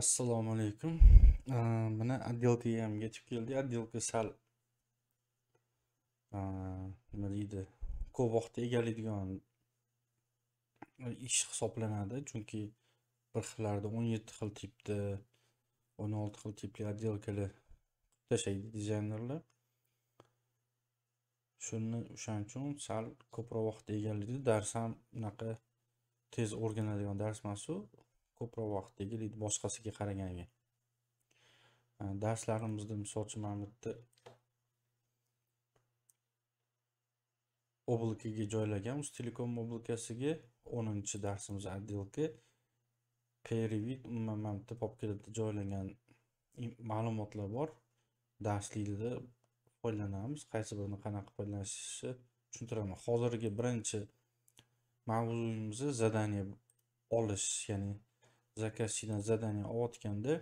assalomu alaykum mana отделкаgamga yetib keldik отделка sal nima deydi ko'p vaqt egallaydigan ish hisoblanadi chunki bir xillarda o'n yetti xil tipda o'n olti xil tipli отделкаlar qilib tashlaydi dizaynerlar shuni o'shaning uchun sal ko'proq vaqt egallaydi dars ham unaqa tez o'rganadigan dars emasu ko'proq vaqt tegiladi boshqasiga qaraganga darslarimizda misol uchun mana bu yerda облакаga joylaganmiz telekom облакасiga o'ninchi darsimiz отделка перевид umuman mana bitta papkalarda joylangan ma'lumotlar bor darslikda foydalanamiz qaysi birini qanaqa foydalanishni tushuntiraman hozirgi birinchi mavzuyimiz zadaniya olish ya'ni zaказчикdan задание olayotganda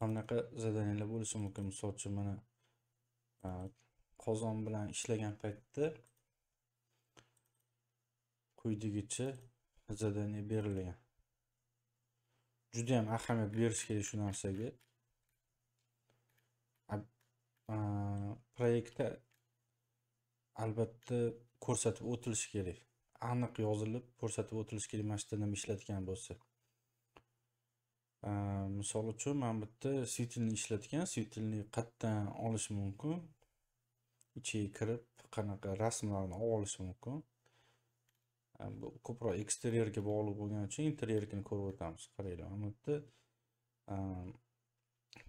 mana zadaniyalar bo'lishi mumkin misol uchun mana qozon bilan ishlagan paytda quyidagicha zadaniya berilgan yam ahamiyat berish kerak shu narsaga proyektda albatta ko'rsatib o'tilishi kerak aniq yozilib ko'rsatib o'tilishi kerak mana shu tilni ishlatgan bo'lsa misol uchun mana bu yerda svetilni ishlatgan svetilni qayerdan olish mumkin ichiga kirib qanaqa rasmlarni olish mumkin bu ko'proq eksteryerga bog'liq bo'lgani uchun interyerini ko'rib o'tamiz qaranglar mana bu yerda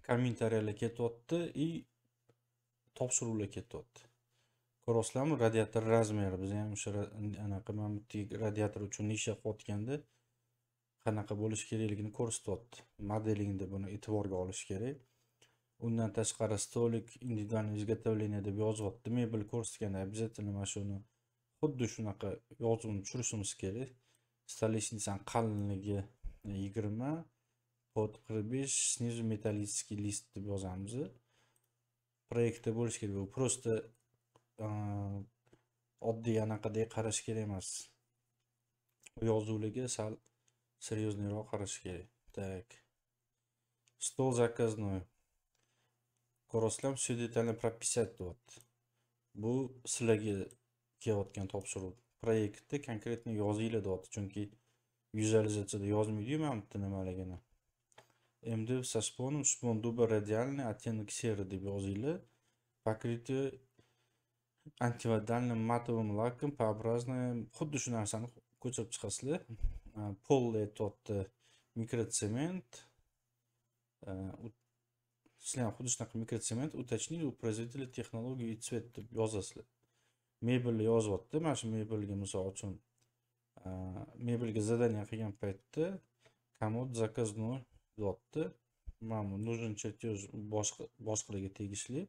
kommentariyalar ketyapti и topshiruvlar ketyapti ko'ryapsizlarmi radiator razmeri biz ham o'sha anaqa mammutnik radiator uchun nisha qotganda qanaqa bo'lishi kerakligini ko'rsatyapti modelingda buni e'tiborga olish kerak undan tashqari stolik individualniy изготовление deb yozyapti mebel ko'rsatganda обязательно mana shuni xuddi shunaqa yozuvni tushirishimiz kerak столешницаni qalinligi yigirma под qirq besh снизу металлический list deb yozamiz проектda bo'lishi kerak bu просто Ehm, oddiy anaqadek qarash kerak emas yozuvligi sal серьезныйroq qarash kerak так стол заказной ko'rasizlarmi все детально прописать deyapti bu sizlarga kelayotgan topshiriq proyektda конкретно yozinglar deyapti chunki vizualizatsiyada yozmaydiyu mana bu yerda nimaligini md со шпоном шпон дуба радиальный оттенок серый deb yozinglar покрытие antivodalnim матовым лаком по xuddi shu narsani ko'chirib chiqasizlar mhm. э, пол to'rtta э, микроцемент sizlar ham xuddi shunaqa микроцемент уточнили у производителя технологии и цвет deb yozasizlar mebelni yozyapti mana shu mebelga misol uchun mebelga задание qilgan paytda комод заказной deyapti mana bu нужен чертеж boshqalarga tegishli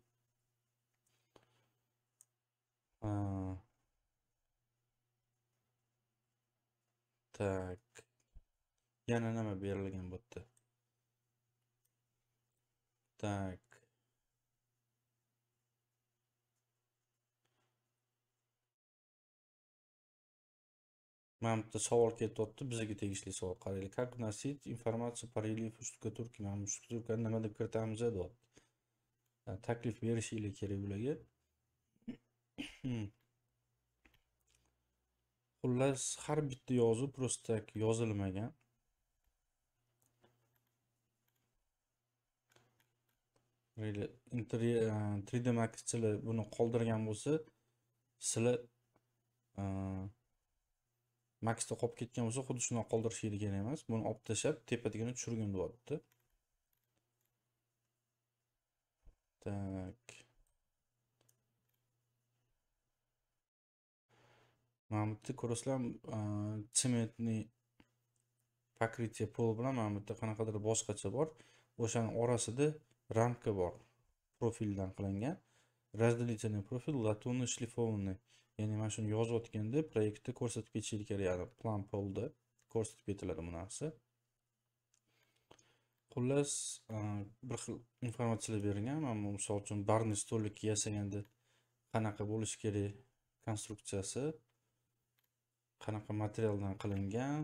Так. Yana nima berilgan bo'pti? Так. mana bitta savol ketyapti bizga tegishli savol qaraylik как вносить информацию по рельефу штукатурки mana штукатуркani nima deb kiritamiz deyapti taklif berishinglar kerak ularga Hmm. Xullas, har bitta yozuv prostak yozilmagan. E, really, 3D Max'chilar buni qoldirgan bo'lsa, sizlar e, Max'da qolib ketgan bo'lsa, xuddi shuni qoldirishingiz kerak emas. Buni olib tashlab, tepadagini tushirgin deyapti. Tak. mana bu yerda ko'rasizlar sementni покрытие pol bilan mana bu yerda qanaqadir boshqacha bor o'shani orasida ramka bor profildan qilingan разделительный profil латунный шлифованный ya'ni mana shuni yozayotganda proyektda ko'rsatib ketishlik kerak ya'ni plan polda ko'rsatib ketiladi bu narsa xullas bir xil informatsiyalar berilgan mana bu misol uchun barni stollik yasaganda qanaqa bo'lishi kerak konstruksiyasi qanaqa materialdan qilingan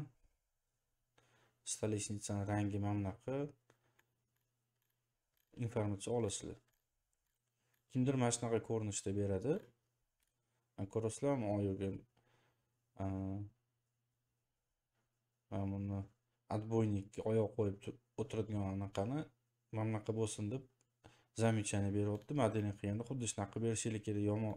stolesnitsani rangi mana bunaqa informatsiya olasizlar kimdir mana shunaqa ko'rinishda beradi ko'rasizlarmi oyog'i mana buni отбойник oyoq qo'yib o'tiradigan anaqani mana bunaqa bo'lsin deb замечание beryapti modeling qilganda xuddi shunaqa berishinglar kerak yomon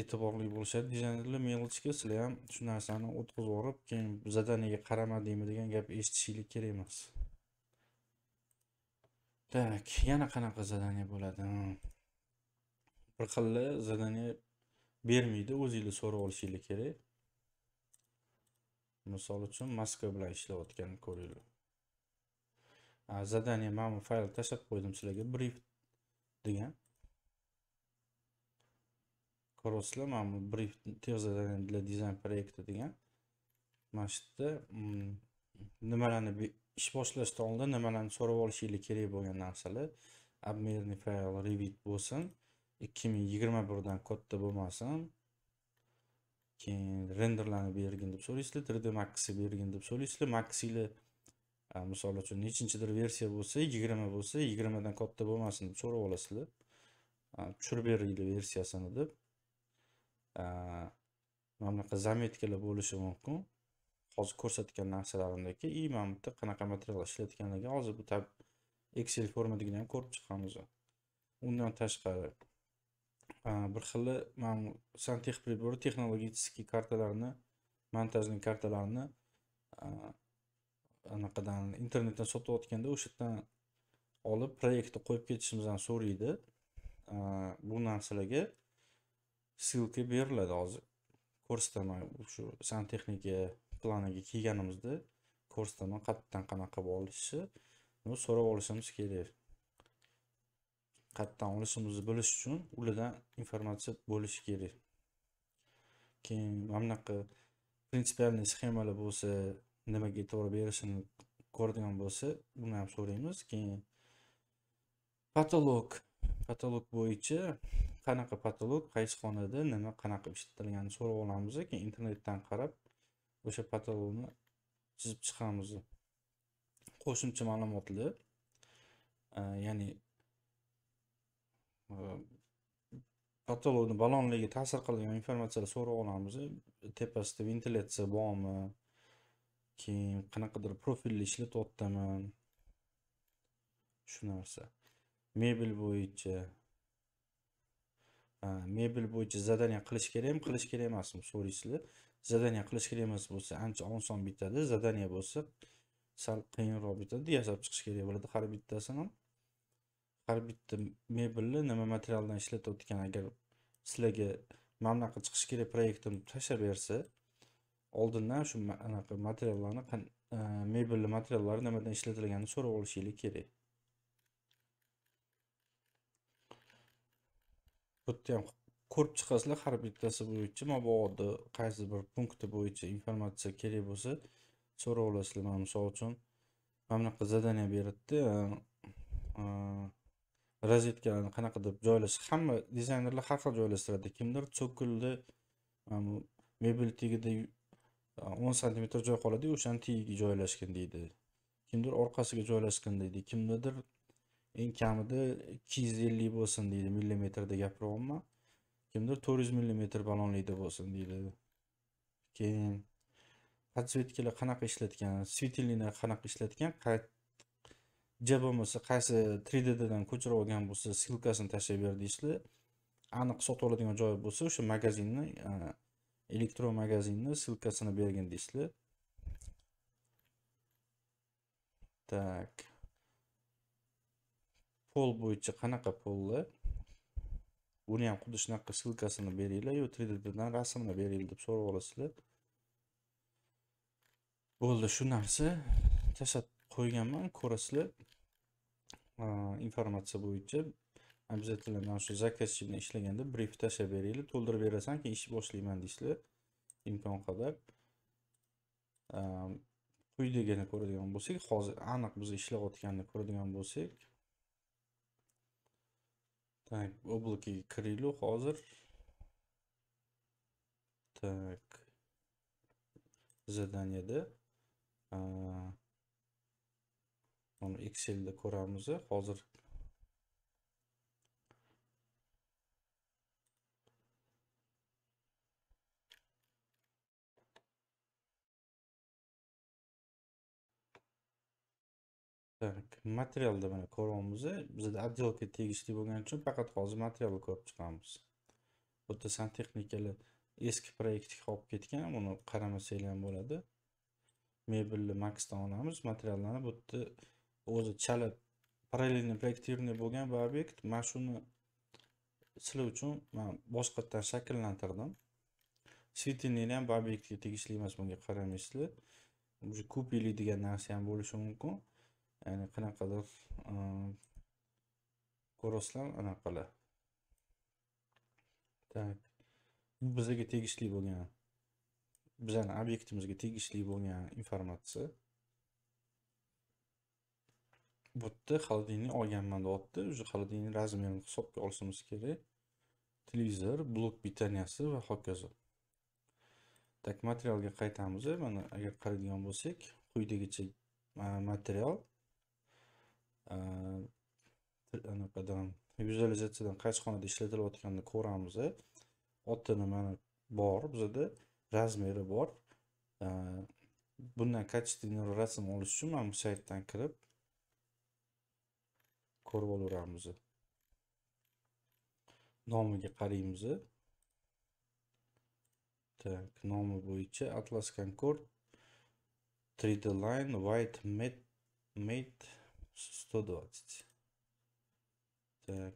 e'tiborli bo'lishadi dizaynerlar melachiga sizlar ham shu narsani o'tkazib yuborib keyin zadaniyaga qaramadingmi degan gap eshitishinglik kerak emas так yana qanaqa zadaniya bo'ladi bir xilla zadaniya bermaydi o'zinglar so'rab olishinglar kerak misol uchun maska bilan ishlayotgan ko'ringlar zadaniya mana bu faylni tashlab qo'ydim sizlarga brief degan crosslar mana bu brief teza для dizayn proyekti degan mana shu yerda nimalarni ish boshlashdan oldin nimalarni so'rab olishinglar kerak bo'lgan narsalar обмерный файл revit bo'lsin 2021dan katta bo'lmasin keyin renderlarni bergin deb so'raysizlar 3d maxi bergin deb so'raysizlar maxinglar misol uchun nechinchidir versiya bo'lsa 20 bo'lsa 20 dan katta bo'lmasin deb so'rab olasizlar tushirib beringlar versiyasini deb Э, mana bunaqa zametkalar bo'lishi mumkin hozir ko'rsatgan narsalarimdaki и mana bu yerda qanaqa material ishlatganligi hozir bu excel formatini ham ko'rib chiqamiz undan tashqari e, bir xili mana pribor texnologический kartalarni montajning kartalarini e, anaqadan internetdan sotib olayotganda o'sha yerdan olib proyektni qo'yib ketishimizni so'raydi e, bu narsalarga ссылка beriladi hozir ko'rsataman shu santexnika planiga kelganimizda ko'rsataman qayerdan qanaqa qilib olishni so'rab olishimiz kerak qayerdan olishimizni bilish uchun ulardan informatsiya bo'lishi kerak keyin mana bunaqa prinsipialniy sxemalar bo'lsa nimaga to'g'ri berishini ko'radigan bo'lsa buni ham so'raymiz keyin patolog patolog bo'yicha qanaqa patolog qaysi xonada nima qanaqa ishlatilganini so'rab olamiz keyin internetdan qarab o'sha patologni chizib chiqamiz qo'shimcha ma'lumotlar e, ya'ni e, patologni balonligiga ta'sir qiladigan informatsiyalar so'rab olamiz tepasida ventilyatsiya bormi keyin qanaqadir profilni ishlatyaptimi shu narsa mebel bo'yicha mebel bo'yicha zadaniya qilish kerakmi qilish kerak emasmi so'raysizlar zadaniya qilish kerak emas bo'lsa ancha oson bitadi zadaniya bo'lsa sal qiyinroq bitadi yasab chiqish kerak bo'ladi har bittasini har bitta mebelni nima materialdan ishlatayotgan agar sizlarga mana bunaqa chiqishi kerak proyektini tashlab bersa oldindan shu anaqa materiallarni mebelni materiallari nimadan ishlatilganini so'rab olishingiz kerak xuddi ham ko'rib chiqasizlar har bittasi bo'yicha mabodo qaysi bir punkti bo'yicha informatsiya kerak bo'lsa so'rab olasizlar mana misol uchun mana bunaqa задание beribdi rozetkalarni qanaqa deb joylash hamma dizaynerlar har xil joylashtiradi kimdir sokulni mebel tagida o'n santimetr joy qoladiyu o'shani tagiga joylashgin deydi kimdir orqasiga joylashgin deydi kimnidir eng kamida ikki yuz ellik bo'lsin deydi millimetrda gapiryapman kimdir to'rt yuz millimetr balonlikda bo'lsin deydi keyin подсветкаlar qanaqa ishlatgan светильниклар qanaqa ishlatgan j bo'lmasa qaysi 3 dan ko'chirib olgan bo'lsa silkasini tashlab ber deyishdi aniq sotib oladigan joyi bo'lsa o'sha magazinni e, elektron magazinni ssilkasini bergin deyishdi так pol bo'yicha qanaqa pollar buni ham xuddi shunaqa ссылкасini beringlar yo 3ddan rasmini beringlar deb so'rab olasizlar bo'ldi shu narsa tashlab qo'yganman ko'rasizlar informatsiya bo'yicha обязательно mana shu bilan ishlaganda brief tashlab beringlar to'ldirib berasan keyin ish boshlayman deysizlar imkon qadar quyidagini ko'radigan bo'lsak hozir aniq biz ishlayotganini ko'radigan bo'lsak Так, облаки крылья hozir. Так. Zadaniyada uni Excelda ko'ramiz. Hozir materialda mana ko'ryapmiz bizda отделка tegishli bo'lgani uchun faqat hozir materialni ko'rib chiqamiz bu yerda santexnikali eski proyektga qolib ketgan buni qaramasanglar ham bo'ladi mebelni maxdan olamiz materiallarni bu yerda o'zi chala parallelniy проектированный bo'lgan va obyekt mana shuni sizlar uchun man boshqatdan shakllantirdim svetlini ham bu obyektga tegishli emas bunga qaramaysizlar уже купили degan narsa ham bo'lishi mumkin ya'ni qanaqadir ko'rasizlarmi ehm, anaqalar так bu bizga tegishli bo'lgan bizani obyektimizga tegishli bo'lgan informatsiya bu yerda холодильник olganman deyapti уже холодильник razmerini hisobga olishimiz kerak televizor blok bitaniyasi va hokazo так materialga qaytamiz mana agar qaraydigan bo'lsak quyidagicha ehm, material anaqadan vizualizatsiyadan qaysi xonada ishlatilayotganini ko'ramiz otini mana bor bizada razmeri bor bundan качественный rasm olish uchun mana bu saytdan kirib ko'rib olaveramiz nomiga qaraymiz так nomi bo'yicha atlas concord 3d line white mate mate 120. Так.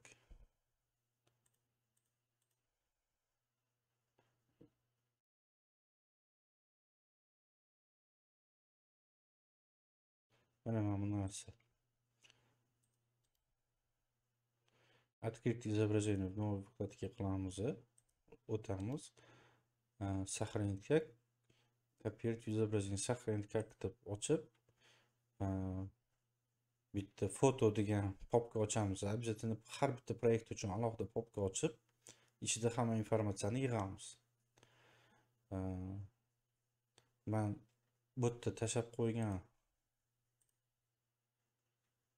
Прямо мнаться. открыть изображение в новой вкладке qilamiz o'tamiz сохранить как копировать изображение сохранить как то отчет bitta foto degan popka ochamiz обязательно har bitta proyekt uchun alohida popka ochib ichida hamma informatsiyani yig'amiz man bu yerda tashlab qo'ygan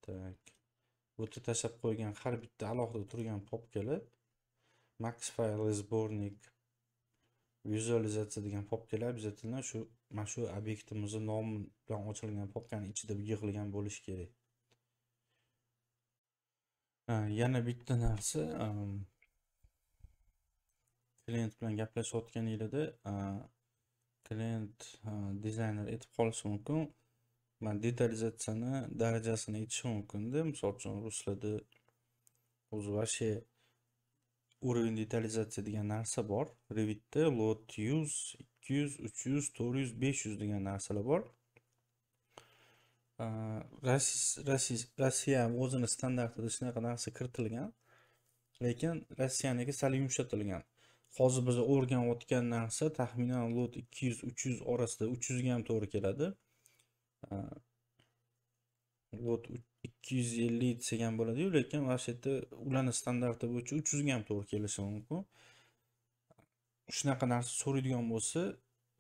tak bu yerda tashlab qo'ygan har bitta alohida turgan popkalar max file сборник vizualizatsiya degan popkalar обязательно shu mana shu obyektimizni nomi bilan ochilgan popkani ichida yig'ilgan bo'lishi kerak yana bitta narsa klient bilan gaplashayotganinglarda klient dizayner aytib qolishi mumkin man detalizatsiyani darajasini aytishi mumkinda misol uchun ruslarda o'zi вообще уровень detalizatsiya degan narsa bor revitda lot yuz ikki yuz uch yuz to'rt yuz besh yuz degan narsalar bor Э, rossiya o'zini standartida shunaqa narsa kiritilgan lekin rossiyaniki sal yumshatilgan hozir biz o'rganayotgan narsa taxminan lot ikki yuz uch yuz orasida uch yuzga ham to'g'ri keladi lot э, ikki yuz ellik desak ham bo'ladiyu lekin mana shu yerda ularni standarti bo'yicha uch yuzga ham to'g'ri kelishi mumkin shunaqa narsa so'raydigan bo'lsa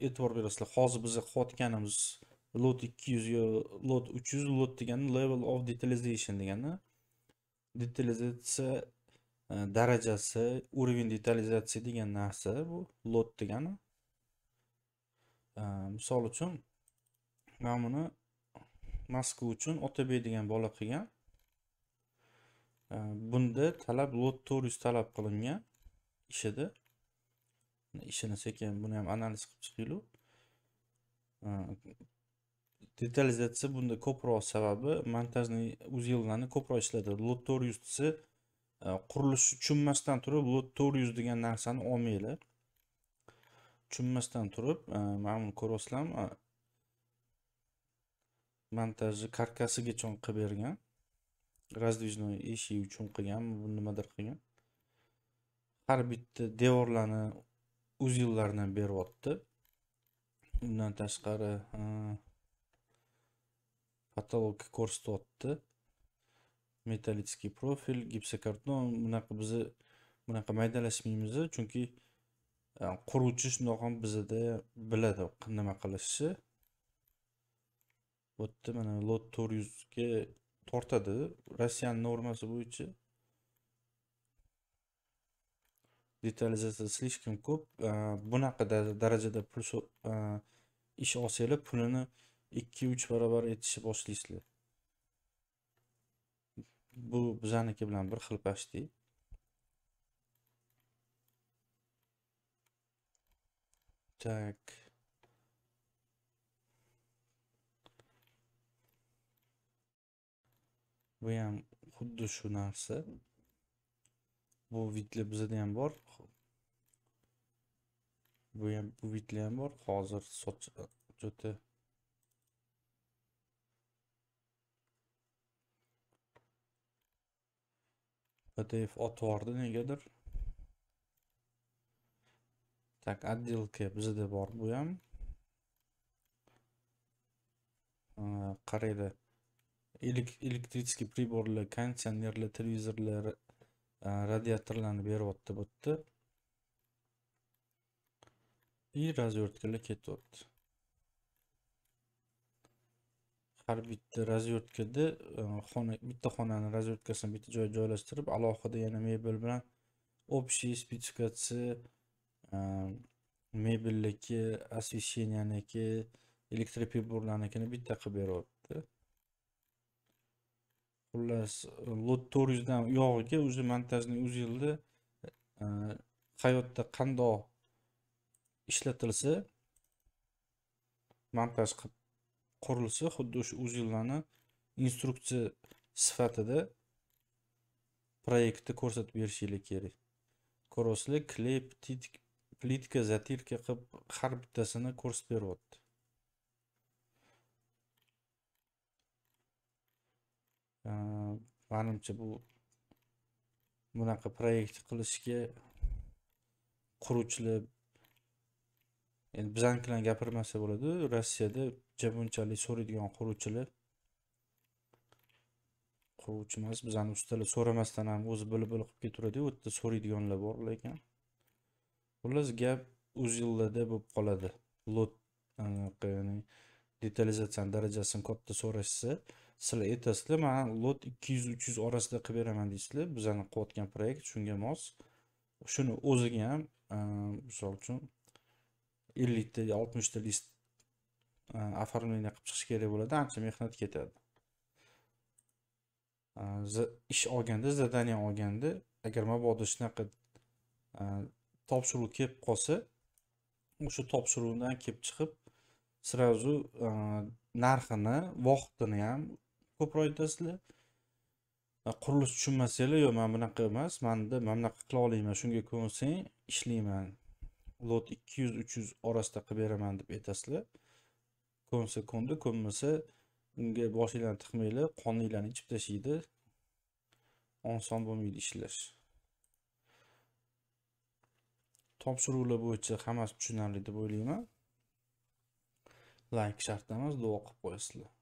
e'tibor berasizlar hozir bizni qilayotganimiz load 200 yo load 300 load degani level of detailization degani detalizatsiya e, darajasi уровень detalizatsiya degan narsa bu load degani e, misol uchun man buni moskva uchun otabek degan bola qilgan e, bunda talab lot to'rt yuz talab qilingan ishida ishini sekin buni ham analiz qilib chiqaylik detalizatsiya bunda ko'proq sababi montajni yillarni ko'proq ishlatadi lot to'rt yuzdasi e, qurilish tushunmasdan turib lot to'rt yuz degan narsani olmanglar tushunmasdan turib e, mana buni ko'ryapsizlarmi e, montajni karkasigacha qilib bergan раздвижной eshik uchun qilganmi bu nimadir qilgan har bitta devorlarni yillardan beryapti undan tashqari katalog ko'rsatdi metallический profil gipsokarton bunaqa bizni bunaqa maydalashmaymiz chunki e, quruvchi shundoq ham bizada biladi nima qilishni bu yerda mana lot to'rt yuzga tortadi rossiyani normasi bo'yicha detalizatsiya слишком ko'p e, bunaqa darajada pul e, ish olsanglar pulini ikki uch barobar etishni boshlaysizlar bu bizaniki bilan bir xil почти так bu ham xuddi shu narsa bu vidli bizda ham bor bu ham bu vidli ham bor hozir soch juda pdf otvordi negadir так отделка bizda bor bu ham qaraydi elektrichniy priborlar, konditsionerlar televizorlar e, radiatorlarni beryapti bu yerda и развертkalar ketyapti har bitta razvedkada e, xona bitta xonani razvedkasini bitta joyga joylashtirib alohida yana mebel bilan общий spetsifikatsiya e, mebelniki освещениянiki elektropibullarnikini bitta qilib beryapti xullas lot to'rt yuzdan u yog'iga o'zi montajni yilda e, hayotda qandoq ishlatilsa montaj qilib qurilsa xuddi o'sha uzilmani instruksiya sifatida proyektda ko'rsatib berishinglar kerak ko'ryapsizlar kley plitka zatilka qilib har bittasini ko'rsatib beryapti manimcha bu bunaqa proyekt qilishga quruvchilar endi bizanikilarni gapirmasa bo'ladi rossiyada buncha bunchalik so'raydigan quruvchilar quruvchi emas bizani ustalar so'ramasdan ham o'zi bilib bilib qilib ketaveradiyu u yerda so'raydiganlar bor lekin xullas gap uzillarda bo'lib qoladi lot e, ya'ni detalizatsiyani darajasini katta so'rashsa sizlar aytasizlar man lot ikki yuz uch yuz orasida qilib beraman deysizlar bizani qilayotgan proyekt shunga mos shuni o'ziga ham e, misol uchun ellikta oltmishta list Э, оформление qilib chiqish kerak bo'ladi ancha mehnat ketadi ish olganda задание olganda agar mabodo shunaqa topshiruv kelib qolsa o'sha topshiruvdan kelib chiqib сразу narxini vaqtini ham ko'proq aytasizlar qurilish tushunmasanglar yo'q man bunaqa emas manda man bunaqa qila olmayman shunga ko'nsang ishlayman lot ikki yuz uch yuz orasida qilib beraman deb aytasizlar ko'nsa ko'ndi ko'nmasa unga boshinglarni tiqmanglar qoninglarni ichib tashlaydi oson bo'lmaydi ishlash topshiruvlar bo'yicha hammasi tushunarli deb o'ylayman layk shart emas duo qilib qo'yasizlar